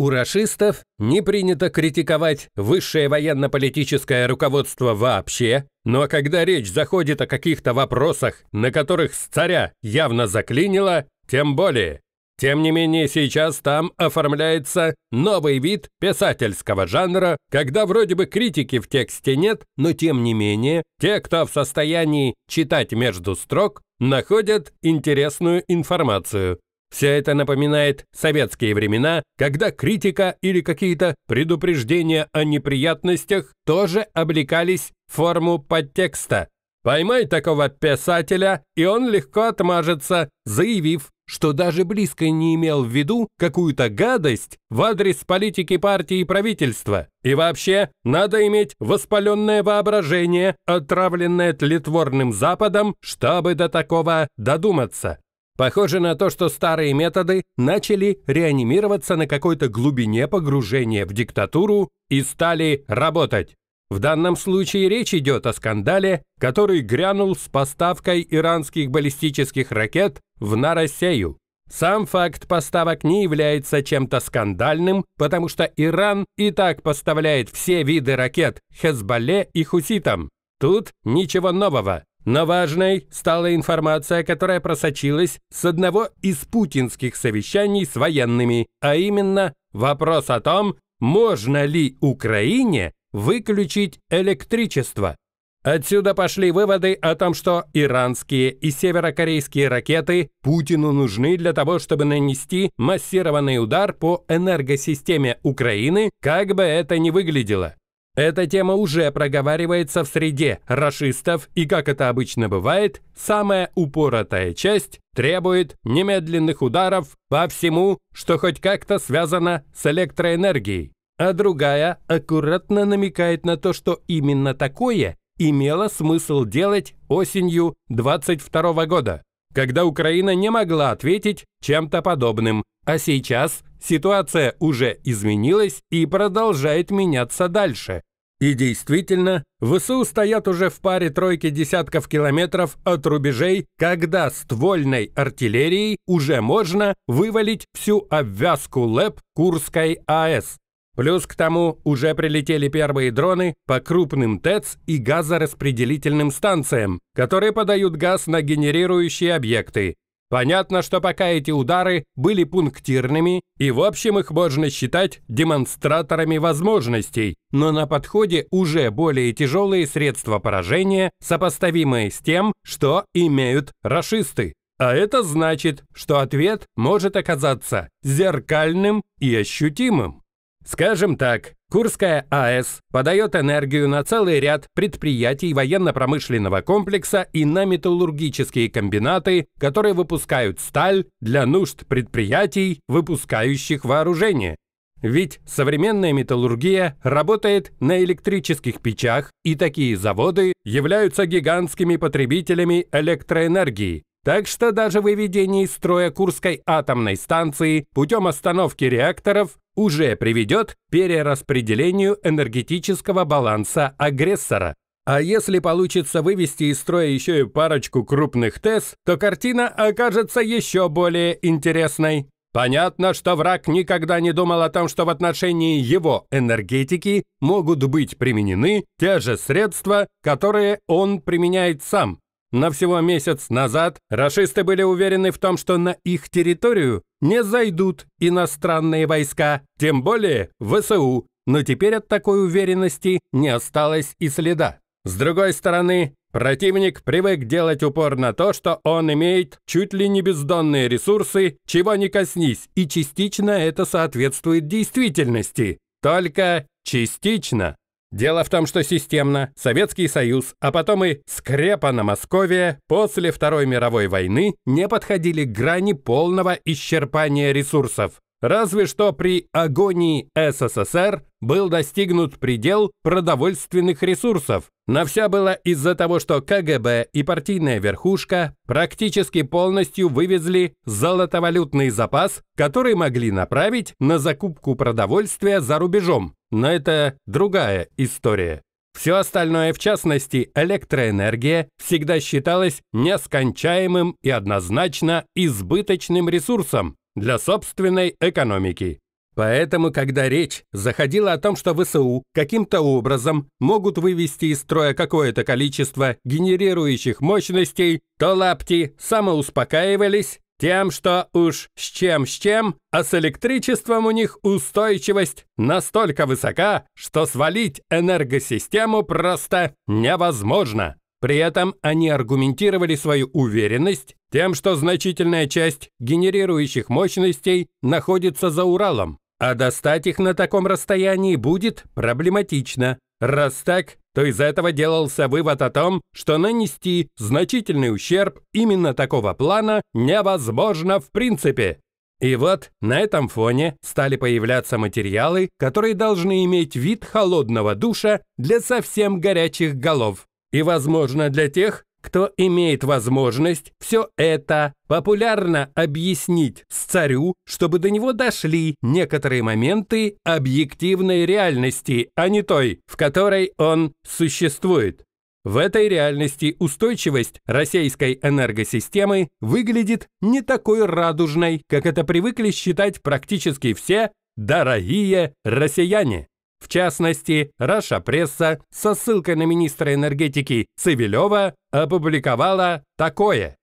У рашистов не принято критиковать высшее военно-политическое руководство вообще, но когда речь заходит о каких-то вопросах, на которых с царя явно заклинило, тем более. Тем не менее, сейчас там оформляется новый вид писательского жанра, когда вроде бы критики в тексте нет, но тем не менее, те, кто в состоянии читать между строк, находят интересную информацию. Все это напоминает советские времена, когда критика или какие-то предупреждения о неприятностях тоже облекались в форму подтекста. Поймай такого писателя, и он легко отмажется, заявив, что даже близко не имел в виду какую-то гадость в адрес политики партии и правительства. И вообще, надо иметь воспаленное воображение, отравленное тлетворным Западом, чтобы до такого додуматься. Похоже на то, что старые методы начали реанимироваться на какой-то глубине погружения в диктатуру и стали работать. В данном случае речь идет о скандале, который грянул с поставкой иранских баллистических ракет в Наросею. Сам факт поставок не является чем-то скандальным, потому что Иран и так поставляет все виды ракет Хезбалле и Хуситам. Тут ничего нового. Но важной стала информация, которая просочилась с одного из путинских совещаний с военными, а именно вопрос о том, можно ли Украине выключить электричество. Отсюда пошли выводы о том, что иранские и северокорейские ракеты Путину нужны для того, чтобы нанести массированный удар по энергосистеме Украины, как бы это ни выглядело. Эта тема уже проговаривается в среде расистов, и, как это обычно бывает, самая упоротая часть требует немедленных ударов по всему, что хоть как-то связано с электроэнергией. А другая аккуратно намекает на то, что именно такое имело смысл делать осенью 22 года, когда Украина не могла ответить чем-то подобным. А сейчас ситуация уже изменилась и продолжает меняться дальше. И действительно, ВСУ стоят уже в паре тройки десятков километров от рубежей, когда ствольной артиллерией уже можно вывалить всю обвязку ЛЭП Курской АЭС. Плюс к тому уже прилетели первые дроны по крупным ТЭЦ и газораспределительным станциям, которые подают газ на генерирующие объекты, Понятно, что пока эти удары были пунктирными, и в общем их можно считать демонстраторами возможностей, но на подходе уже более тяжелые средства поражения, сопоставимые с тем, что имеют рашисты. А это значит, что ответ может оказаться зеркальным и ощутимым. Скажем так, Курская АЭС подает энергию на целый ряд предприятий военно-промышленного комплекса и на металлургические комбинаты, которые выпускают сталь для нужд предприятий, выпускающих вооружение. Ведь современная металлургия работает на электрических печах, и такие заводы являются гигантскими потребителями электроэнергии. Так что даже выведение из строя Курской атомной станции путем остановки реакторов уже приведет к перераспределению энергетического баланса агрессора. А если получится вывести из строя еще и парочку крупных ТЭС, то картина окажется еще более интересной. Понятно, что враг никогда не думал о том, что в отношении его энергетики могут быть применены те же средства, которые он применяет сам. Но всего месяц назад рашисты были уверены в том, что на их территорию не зайдут иностранные войска, тем более ВСУ. Но теперь от такой уверенности не осталось и следа. С другой стороны, противник привык делать упор на то, что он имеет чуть ли не бездонные ресурсы, чего не коснись, и частично это соответствует действительности. Только частично. Дело в том, что системно Советский Союз, а потом и скрепа на Московия после Второй мировой войны не подходили к грани полного исчерпания ресурсов. Разве что при агонии СССР был достигнут предел продовольственных ресурсов. Но все было из-за того, что КГБ и партийная верхушка практически полностью вывезли золотовалютный запас, который могли направить на закупку продовольствия за рубежом но это другая история. Все остальное, в частности, электроэнергия, всегда считалось нескончаемым и однозначно избыточным ресурсом для собственной экономики. Поэтому, когда речь заходила о том, что ВСУ каким-то образом могут вывести из строя какое-то количество генерирующих мощностей, то лапти самоуспокаивались тем, что уж с чем с чем, а с электричеством у них устойчивость настолько высока, что свалить энергосистему просто невозможно. При этом они аргументировали свою уверенность тем, что значительная часть генерирующих мощностей находится за Уралом, а достать их на таком расстоянии будет проблематично. Раз так, то из этого делался вывод о том, что нанести значительный ущерб именно такого плана невозможно в принципе. И вот на этом фоне стали появляться материалы, которые должны иметь вид холодного душа для совсем горячих голов. И, возможно, для тех, кто имеет возможность все это популярно объяснить с царю, чтобы до него дошли некоторые моменты объективной реальности, а не той, в которой он существует. В этой реальности устойчивость российской энергосистемы выглядит не такой радужной, как это привыкли считать практически все дорогие россияне. В частности, Раша Пресса со ссылкой на министра энергетики Цивилева опубликовала такое.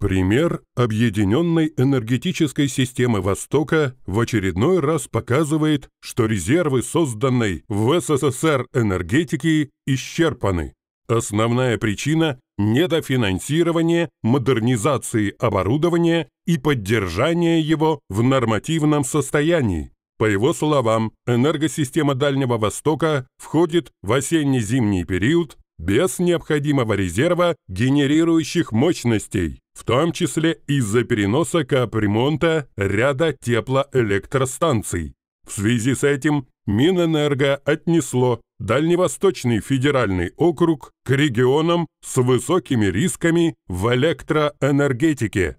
Пример объединенной энергетической системы Востока в очередной раз показывает, что резервы созданной в СССР энергетики исчерпаны. Основная причина – недофинансирование, модернизации оборудования и поддержание его в нормативном состоянии. По его словам, энергосистема Дальнего Востока входит в осенне-зимний период без необходимого резерва генерирующих мощностей, в том числе из-за переноса капремонта ряда теплоэлектростанций. В связи с этим Минэнерго отнесло Дальневосточный федеральный округ к регионам с высокими рисками в электроэнергетике.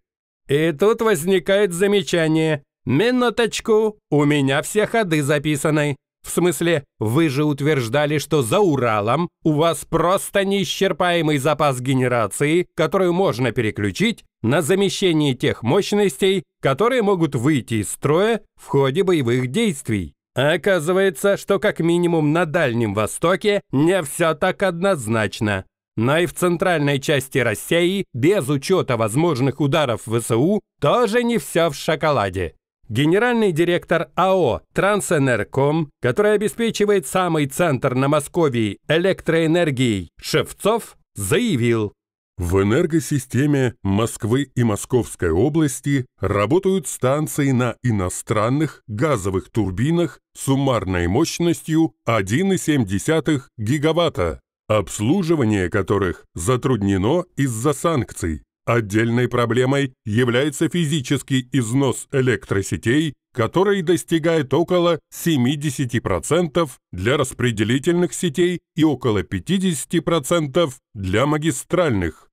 И тут возникает замечание. «Минуточку, у меня все ходы записаны. В смысле, вы же утверждали, что за Уралом у вас просто неисчерпаемый запас генерации, которую можно переключить на замещение тех мощностей, которые могут выйти из строя в ходе боевых действий. оказывается, что как минимум на Дальнем Востоке не все так однозначно. Но и в центральной части России, без учета возможных ударов ВСУ, тоже не все в шоколаде генеральный директор АО «Трансэнерком», который обеспечивает самый центр на Москве электроэнергией Шевцов, заявил. В энергосистеме Москвы и Московской области работают станции на иностранных газовых турбинах суммарной мощностью 1,7 гигаватта, обслуживание которых затруднено из-за санкций. Отдельной проблемой является физический износ электросетей, который достигает около 70% для распределительных сетей и около 50% для магистральных.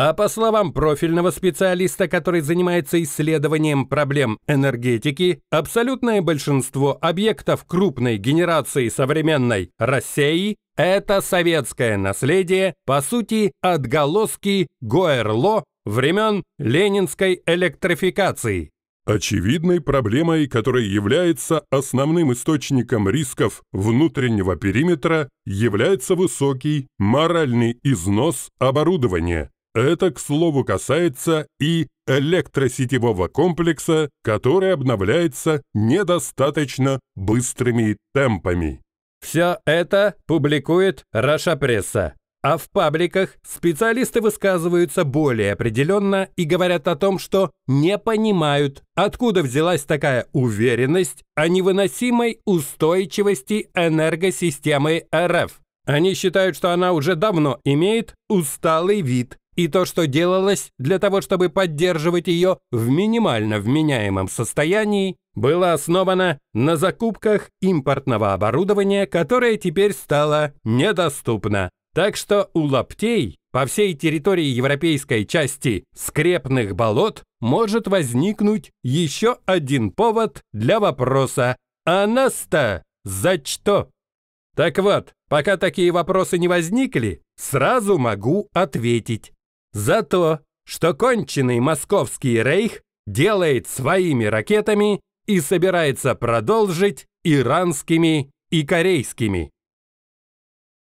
А по словам профильного специалиста, который занимается исследованием проблем энергетики, абсолютное большинство объектов крупной генерации современной России – это советское наследие, по сути, отголоски Гоэрло времен ленинской электрификации. Очевидной проблемой, которая является основным источником рисков внутреннего периметра, является высокий моральный износ оборудования. Это, к слову, касается и электросетевого комплекса, который обновляется недостаточно быстрыми темпами. Все это публикует Раша Пресса. А в пабликах специалисты высказываются более определенно и говорят о том, что не понимают, откуда взялась такая уверенность о невыносимой устойчивости энергосистемы РФ. Они считают, что она уже давно имеет усталый вид и то, что делалось для того, чтобы поддерживать ее в минимально вменяемом состоянии, было основано на закупках импортного оборудования, которое теперь стало недоступно. Так что у лаптей по всей территории европейской части скрепных болот может возникнуть еще один повод для вопроса «А нас-то за что?». Так вот, пока такие вопросы не возникли, сразу могу ответить за то, что конченый московский рейх делает своими ракетами и собирается продолжить иранскими и корейскими.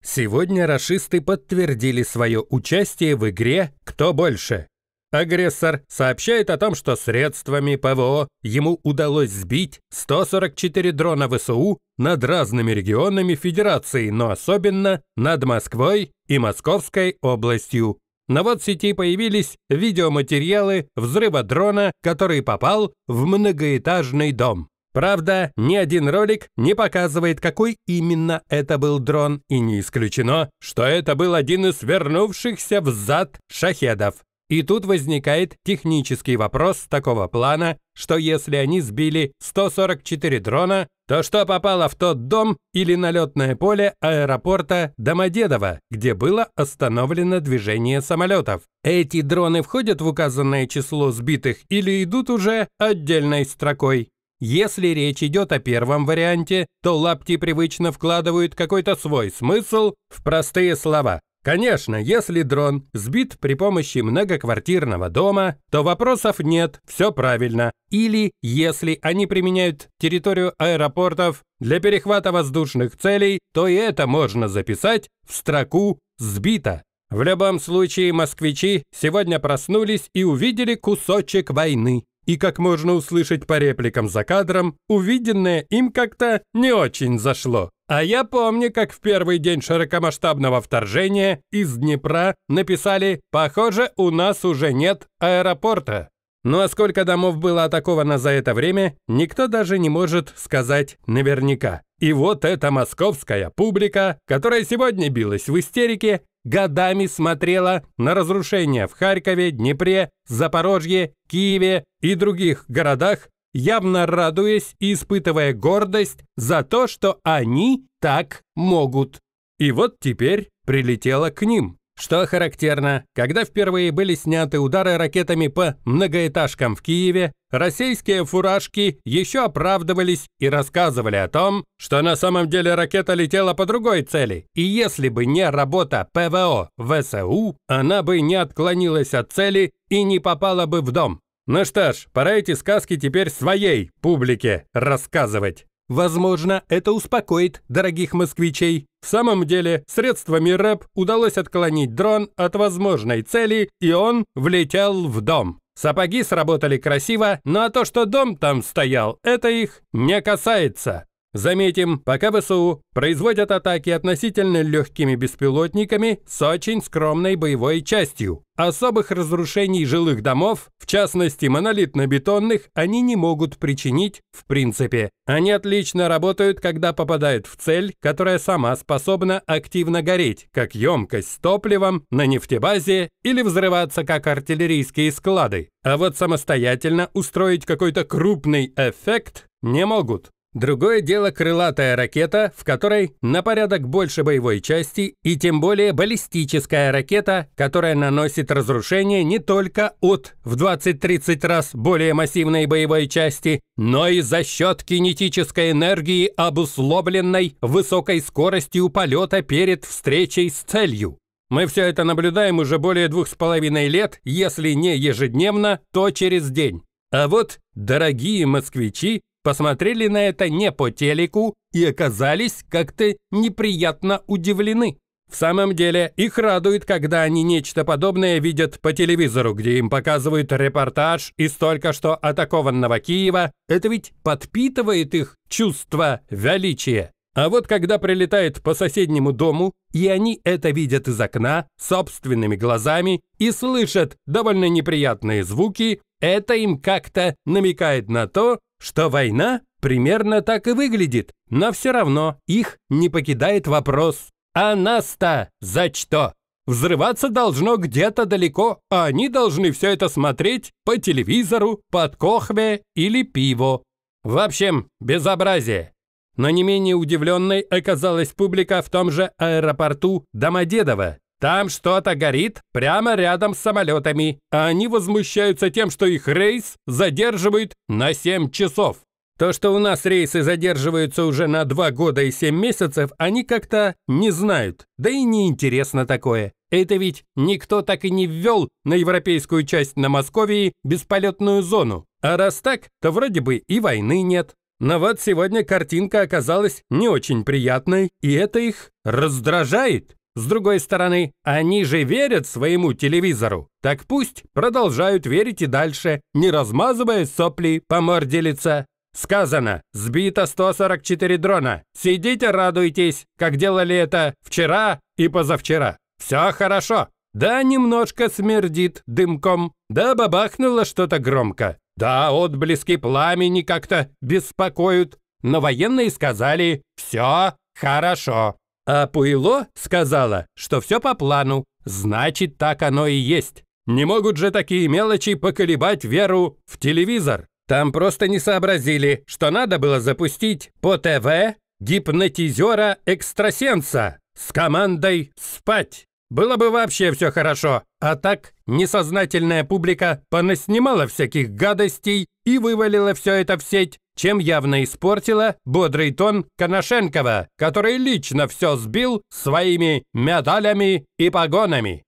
Сегодня расисты подтвердили свое участие в игре «Кто больше?». Агрессор сообщает о том, что средствами ПВО ему удалось сбить 144 дрона ВСУ над разными регионами Федерации, но особенно над Москвой и Московской областью на вот сети появились видеоматериалы взрыва дрона, который попал в многоэтажный дом. Правда, ни один ролик не показывает, какой именно это был дрон, и не исключено, что это был один из вернувшихся взад шахедов. И тут возникает технический вопрос такого плана, что если они сбили 144 дрона, то что попало в тот дом или налетное поле аэропорта Домодедово, где было остановлено движение самолетов. Эти дроны входят в указанное число сбитых или идут уже отдельной строкой. Если речь идет о первом варианте, то лапти привычно вкладывают какой-то свой смысл в простые слова. Конечно, если дрон сбит при помощи многоквартирного дома, то вопросов нет, все правильно. Или если они применяют территорию аэропортов для перехвата воздушных целей, то и это можно записать в строку «сбито». В любом случае москвичи сегодня проснулись и увидели кусочек войны и, как можно услышать по репликам за кадром, увиденное им как-то не очень зашло. А я помню, как в первый день широкомасштабного вторжения из Днепра написали «Похоже, у нас уже нет аэропорта». Ну а сколько домов было атаковано за это время, никто даже не может сказать наверняка. И вот эта московская публика, которая сегодня билась в истерике, годами смотрела на разрушения в Харькове, Днепре, Запорожье, Киеве и других городах, явно радуясь и испытывая гордость за то, что они так могут. И вот теперь прилетела к ним. Что характерно, когда впервые были сняты удары ракетами по многоэтажкам в Киеве, российские фуражки еще оправдывались и рассказывали о том, что на самом деле ракета летела по другой цели, и если бы не работа ПВО ВСУ, она бы не отклонилась от цели и не попала бы в дом. Ну что ж, пора эти сказки теперь своей публике рассказывать. Возможно, это успокоит дорогих москвичей. В самом деле, средствами РЭП удалось отклонить дрон от возможной цели, и он влетел в дом. Сапоги сработали красиво, но ну то, что дом там стоял, это их не касается. Заметим, пока ВСУ производят атаки относительно легкими беспилотниками с очень скромной боевой частью. Особых разрушений жилых домов, в частности монолитно-бетонных, они не могут причинить в принципе. Они отлично работают, когда попадают в цель, которая сама способна активно гореть, как емкость с топливом на нефтебазе или взрываться, как артиллерийские склады. А вот самостоятельно устроить какой-то крупный эффект не могут. Другое дело крылатая ракета, в которой на порядок больше боевой части и тем более баллистическая ракета, которая наносит разрушение не только от в 20-30 раз более массивной боевой части, но и за счет кинетической энергии, обусловленной высокой скоростью полета перед встречей с целью. Мы все это наблюдаем уже более двух с половиной лет, если не ежедневно, то через день. А вот, дорогие москвичи, посмотрели на это не по телеку и оказались как-то неприятно удивлены. В самом деле, их радует, когда они нечто подобное видят по телевизору, где им показывают репортаж из только что атакованного Киева. Это ведь подпитывает их чувство величия. А вот когда прилетает по соседнему дому, и они это видят из окна, собственными глазами, и слышат довольно неприятные звуки, это им как-то намекает на то, что война примерно так и выглядит, но все равно их не покидает вопрос «А нас-то за что?» Взрываться должно где-то далеко, а они должны все это смотреть по телевизору, под кохве или пиво. В общем, безобразие. Но не менее удивленной оказалась публика в том же аэропорту Домодедово, там что-то горит прямо рядом с самолетами, а они возмущаются тем, что их рейс задерживают на 7 часов. То, что у нас рейсы задерживаются уже на 2 года и 7 месяцев, они как-то не знают. Да и не интересно такое. Это ведь никто так и не ввел на европейскую часть на Московии бесполетную зону. А раз так, то вроде бы и войны нет. Но вот сегодня картинка оказалась не очень приятной, и это их раздражает. С другой стороны, они же верят своему телевизору. Так пусть продолжают верить и дальше, не размазывая сопли по морде лица. Сказано, сбито 144 дрона. Сидите, радуйтесь, как делали это вчера и позавчера. Все хорошо. Да, немножко смердит дымком. Да, бабахнуло что-то громко. Да, отблески пламени как-то беспокоят. Но военные сказали «все хорошо». А Пуйло сказала, что все по плану. Значит, так оно и есть. Не могут же такие мелочи поколебать веру в телевизор. Там просто не сообразили, что надо было запустить по ТВ гипнотизера-экстрасенса с командой «Спать». Было бы вообще все хорошо, а так несознательная публика понаснимала всяких гадостей и вывалила все это в сеть, чем явно испортила бодрый тон Коношенкова, который лично все сбил своими медалями и погонами.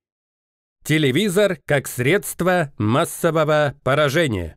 Телевизор как средство массового поражения.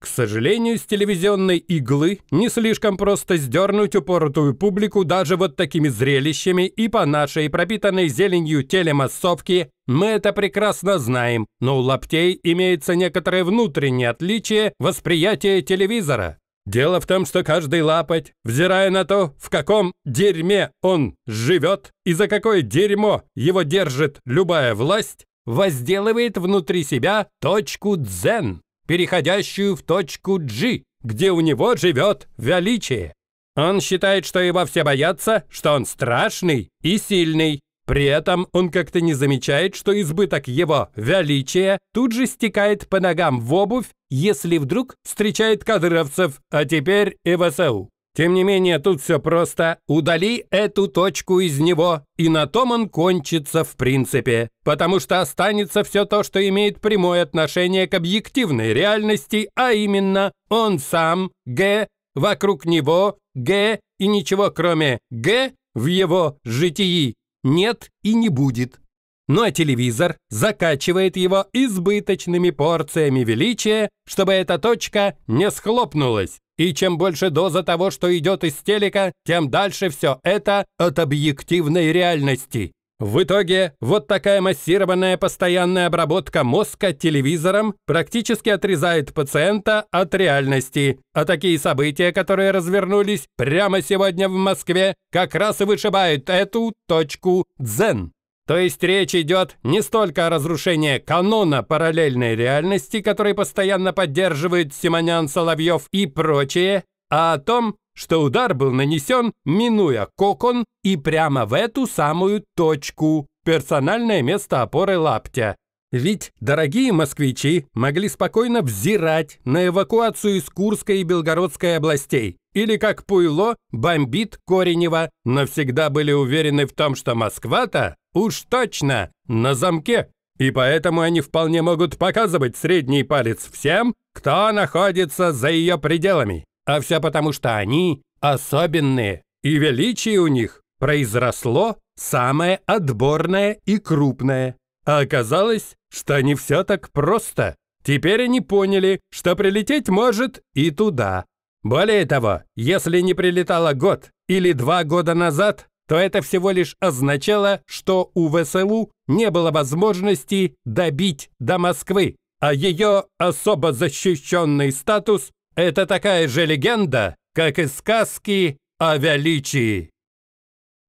К сожалению, с телевизионной иглы не слишком просто сдернуть упоротую публику даже вот такими зрелищами, и по нашей пропитанной зеленью телемассовке мы это прекрасно знаем, но у лаптей имеется некоторое внутреннее отличие восприятия телевизора. Дело в том, что каждый лапоть, взирая на то, в каком дерьме он живет и за какое дерьмо его держит любая власть, возделывает внутри себя точку дзен, переходящую в точку джи, где у него живет величие. Он считает, что его все боятся, что он страшный и сильный, при этом он как-то не замечает, что избыток его величия тут же стекает по ногам в обувь, если вдруг встречает кадыровцев, а теперь и ВСУ. Тем не менее, тут все просто. Удали эту точку из него, и на том он кончится в принципе. Потому что останется все то, что имеет прямое отношение к объективной реальности, а именно он сам, Г, вокруг него, Г и ничего кроме Г в его житии нет и не будет. Ну а телевизор закачивает его избыточными порциями величия, чтобы эта точка не схлопнулась. И чем больше доза того, что идет из телека, тем дальше все это от объективной реальности. В итоге вот такая массированная постоянная обработка мозга телевизором практически отрезает пациента от реальности. А такие события, которые развернулись прямо сегодня в Москве, как раз и вышибают эту точку дзен. То есть речь идет не столько о разрушении канона параллельной реальности, который постоянно поддерживает Симонян Соловьев и прочее, а о том, что удар был нанесен, минуя кокон и прямо в эту самую точку, персональное место опоры лаптя. Ведь дорогие москвичи могли спокойно взирать на эвакуацию из Курской и Белгородской областей. Или как Пуйло бомбит Коренева, но всегда были уверены в том, что Москва-то уж точно на замке. И поэтому они вполне могут показывать средний палец всем, кто находится за ее пределами. А все потому, что они особенные, и величие у них произросло самое отборное и крупное. А оказалось, что не все так просто. Теперь они поняли, что прилететь может и туда. Более того, если не прилетало год или два года назад, то это всего лишь означало, что у ВСЛУ не было возможности добить до Москвы, а ее особо защищенный статус это такая же легенда, как и сказки о величии.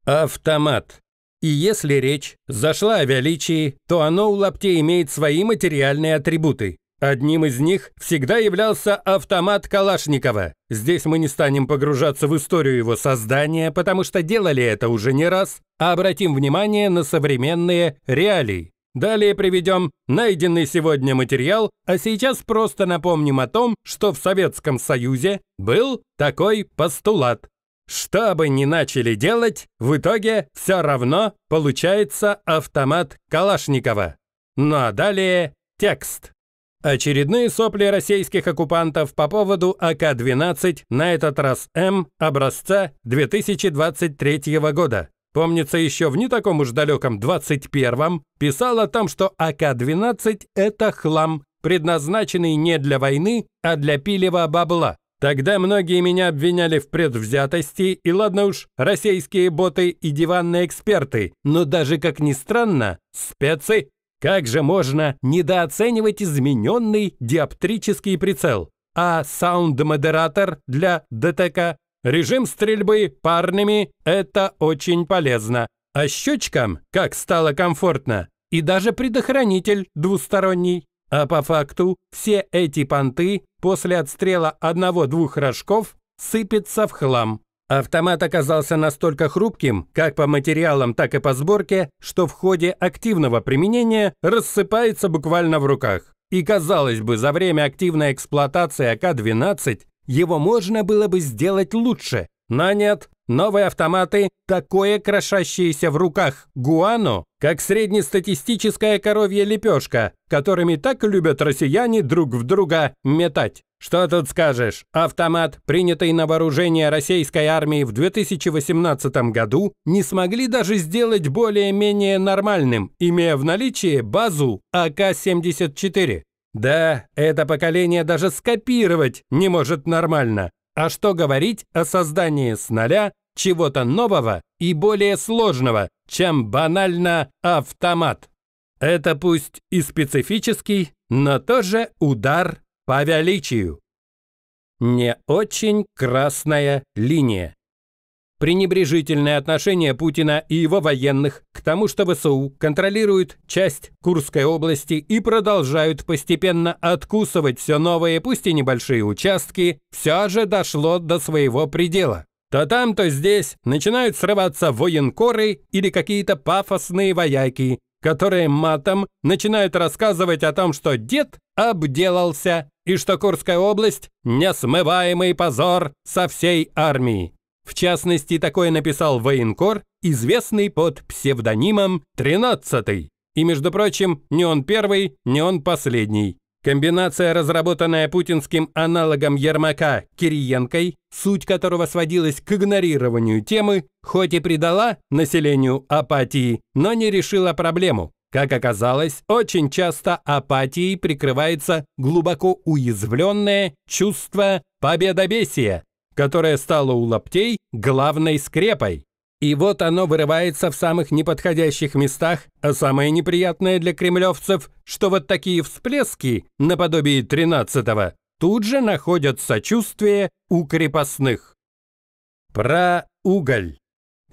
Автомат. И если речь зашла о величии, то оно у лапте имеет свои материальные атрибуты. Одним из них всегда являлся автомат Калашникова. Здесь мы не станем погружаться в историю его создания, потому что делали это уже не раз, а обратим внимание на современные реалии. Далее приведем найденный сегодня материал, а сейчас просто напомним о том, что в Советском Союзе был такой постулат. Что бы ни начали делать, в итоге все равно получается автомат Калашникова. Ну а далее текст. Очередные сопли российских оккупантов по поводу АК-12, на этот раз М, образца 2023 года. Помнится, еще в не таком уж далеком 21-м писал о том, что АК-12 – это хлам, предназначенный не для войны, а для пилева бабла. Тогда многие меня обвиняли в предвзятости, и ладно уж, российские боты и диванные эксперты, но даже, как ни странно, спецы. Как же можно недооценивать измененный диоптрический прицел? А саунд-модератор для ДТК Режим стрельбы парными – это очень полезно. А щечкам, как стало комфортно, и даже предохранитель двусторонний. А по факту все эти понты после отстрела одного-двух рожков сыпятся в хлам. Автомат оказался настолько хрупким, как по материалам, так и по сборке, что в ходе активного применения рассыпается буквально в руках. И казалось бы, за время активной эксплуатации АК-12 его можно было бы сделать лучше, но нет. Новые автоматы такое крошащееся в руках Гуано, как среднестатистическая коровья лепешка, которыми так любят россияне друг в друга метать. Что тут скажешь? Автомат, принятый на вооружение российской армии в 2018 году, не смогли даже сделать более-менее нормальным, имея в наличии базу АК-74. Да, это поколение даже скопировать не может нормально. А что говорить о создании с нуля чего-то нового и более сложного, чем банально автомат? Это пусть и специфический, но тоже удар по величию. Не очень красная линия пренебрежительное отношение Путина и его военных к тому, что ВСУ контролируют часть Курской области и продолжают постепенно откусывать все новые, пусть и небольшие участки, все же дошло до своего предела. То там, то здесь начинают срываться военкоры или какие-то пафосные вояки, которые матом начинают рассказывать о том, что дед обделался и что Курская область – несмываемый позор со всей армии. В частности, такое написал военкор, известный под псевдонимом Тринадцатый. И, между прочим, не он первый, не он последний. Комбинация, разработанная путинским аналогом Ермака Кириенкой, суть которого сводилась к игнорированию темы, хоть и придала населению апатии, но не решила проблему. Как оказалось, очень часто апатией прикрывается глубоко уязвленное чувство победобесия, которое стало у лаптей главной скрепой. И вот оно вырывается в самых неподходящих местах, а самое неприятное для кремлевцев, что вот такие всплески, наподобие 13-го, тут же находят сочувствие у крепостных. Про уголь.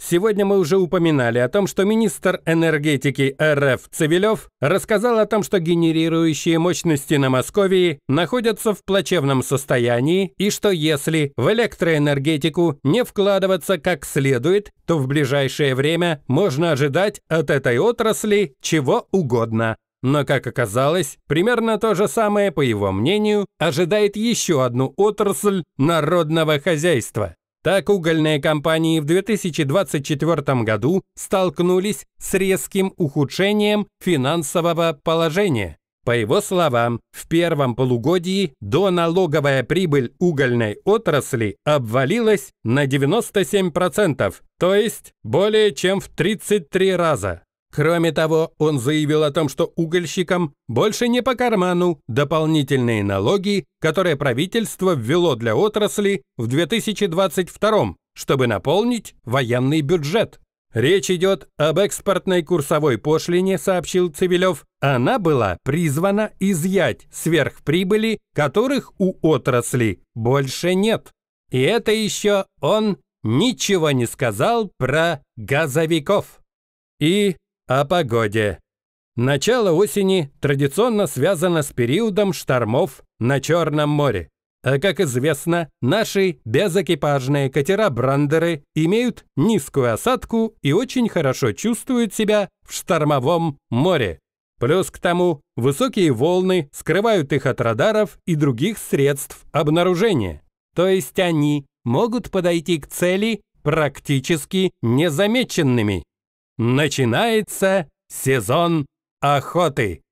Сегодня мы уже упоминали о том, что министр энергетики РФ Цивилев рассказал о том, что генерирующие мощности на Московии находятся в плачевном состоянии и что если в электроэнергетику не вкладываться как следует, то в ближайшее время можно ожидать от этой отрасли чего угодно. Но, как оказалось, примерно то же самое, по его мнению, ожидает еще одну отрасль народного хозяйства. Так угольные компании в 2024 году столкнулись с резким ухудшением финансового положения. По его словам, в первом полугодии доналоговая прибыль угольной отрасли обвалилась на 97%, то есть более чем в 33 раза. Кроме того, он заявил о том, что угольщикам больше не по карману дополнительные налоги, которые правительство ввело для отрасли в 2022, чтобы наполнить военный бюджет. Речь идет об экспортной курсовой пошлине, сообщил Цивилев. Она была призвана изъять сверхприбыли, которых у отрасли больше нет. И это еще он ничего не сказал про газовиков. И о погоде. Начало осени традиционно связано с периодом штормов на Черном море. А как известно, наши безэкипажные катера-брандеры имеют низкую осадку и очень хорошо чувствуют себя в штормовом море. Плюс к тому, высокие волны скрывают их от радаров и других средств обнаружения. То есть они могут подойти к цели практически незамеченными начинается сезон охоты.